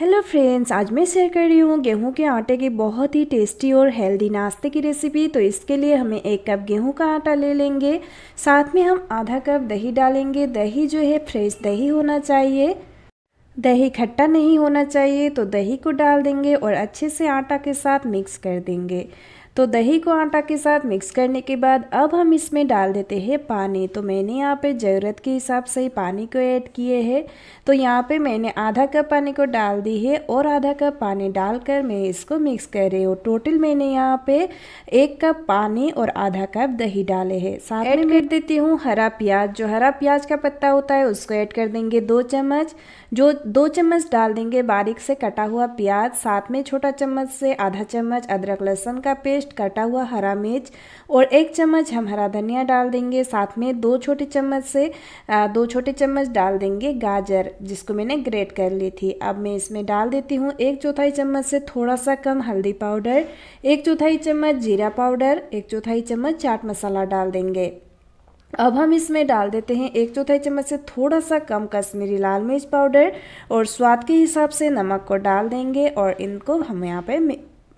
hello friends आज मैं share कर रही हूँ गेहूं के आटे की बहुत ही टेस्टी और हेल्दी नाश्ते की रेसिपी तो इसके लिए हमें एक कप गेहूं का आटा ले लेंगे साथ में हम आधा कप दही डालेंगे दही जो है फ्रेश दही होना चाहिए दही खट्टा नहीं होना चाहिए तो दही को डाल देंगे और अच्छे से आटा के साथ मिक्स कर देंगे तो दही को आटा के साथ मिक्स करने के बाद अब हम इसमें डाल देते हैं पानी तो मैंने यहाँ पे ज़रूरत के हिसाब से ही पानी को ऐड किए हैं तो यहाँ पे मैंने आधा कप पानी को डाल दी है और आधा कप पानी डालकर मैं इसको मिक्स कर रही हूँ टोटल मैंने यहाँ पे एक कप पानी और आधा कप दही डाले है साथ ऐड कर देती हूँ हरा प्याज जो हरा प्याज का पत्ता होता है उसको ऐड कर देंगे दो चम्मच जो दो चम्मच डाल देंगे बारीक से कटा हुआ प्याज साथ में छोटा चम्मच से आधा चम्मच अदरक लहसुन का पेस्ट पेस्ट कटा हुआ हरा मिर्च और एक चम्मच हम हरा धनिया डाल देंगे साथ में दो छोटे चम्मच से आ, दो छोटे चम्मच डाल देंगे गाजर जिसको मैंने ग्रेट कर ली थी अब मैं इसमें डाल देती हूँ एक चौथाई चम्मच से थोड़ा सा कम हल्दी पाउडर एक चौथाई चम्मच जीरा पाउडर एक चौथाई चम्मच चाट मसाला डाल देंगे अब हम इसमें डाल देते हैं एक चौथाई चम्मच से थोड़ा सा कम कश्मीरी लाल मिर्च पाउडर और स्वाद के हिसाब से नमक को डाल देंगे और इनको हम यहाँ पे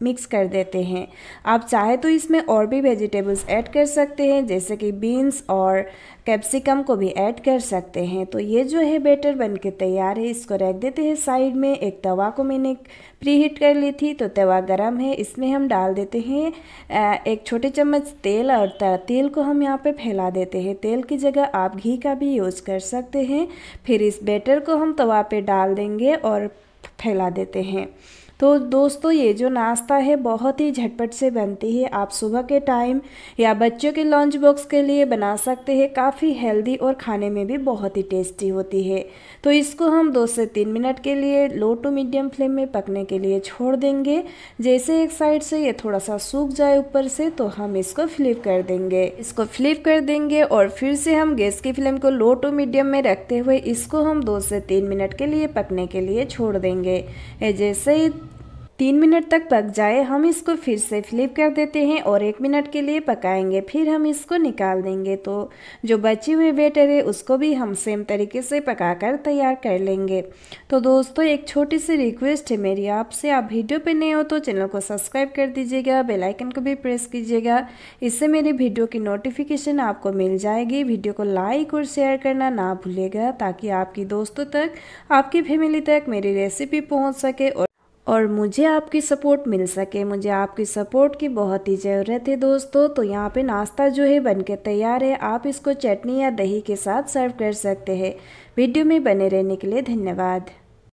मिक्स कर देते हैं आप चाहे तो इसमें और भी वेजिटेबल्स ऐड कर सकते हैं जैसे कि बीन्स और कैप्सिकम को भी ऐड कर सकते हैं तो ये जो है बैटर बन के तैयार है इसको रख देते हैं साइड में एक तवा को मैंने प्रीहीट कर ली थी तो तवा गरम है इसमें हम डाल देते हैं एक छोटे चम्मच तेल और तेल को हम यहाँ पे फैला देते हैं तेल की जगह आप घी का भी यूज़ कर सकते हैं फिर इस बैटर को हम तवा पर डाल देंगे और फैला देते हैं तो दोस्तों ये जो नाश्ता है बहुत ही झटपट से बनती है आप सुबह के टाइम या बच्चों के लंच बॉक्स के लिए बना सकते हैं काफ़ी हेल्दी और खाने में भी बहुत ही टेस्टी होती है तो इसको हम दो से तीन मिनट के लिए लो टू मीडियम फ्लेम में पकने के लिए छोड़ देंगे जैसे एक साइड से ये थोड़ा सा सूख जाए ऊपर से तो हम इसको फ्लिप कर देंगे इसको फ्लिप कर देंगे और फिर से हम गैस की फ्लेम को लो टू मीडियम में रखते हुए इसको हम दो से तीन मिनट के लिए पकने के लिए छोड़ देंगे जैसे ही तीन मिनट तक पक जाए हम इसको फिर से फ्लिप कर देते हैं और एक मिनट के लिए पकाएंगे फिर हम इसको निकाल देंगे तो जो बची हुई बेटर है उसको भी हम सेम तरीके से पका कर तैयार कर लेंगे तो दोस्तों एक छोटी सी रिक्वेस्ट है मेरी आपसे आप वीडियो पे नए हो तो चैनल को सब्सक्राइब कर दीजिएगा बेलाइकन को भी प्रेस कीजिएगा इससे मेरी वीडियो की नोटिफिकेशन आपको मिल जाएगी वीडियो को लाइक और शेयर करना ना भूलेगा ताकि आपकी दोस्तों तक आपकी फैमिली तक मेरी रेसिपी पहुँच सके और और मुझे आपकी सपोर्ट मिल सके मुझे आपकी सपोर्ट की बहुत ही ज़रूरत है दोस्तों तो यहाँ पे नाश्ता जो है बनके तैयार है आप इसको चटनी या दही के साथ सर्व कर सकते हैं वीडियो में बने रहने के लिए धन्यवाद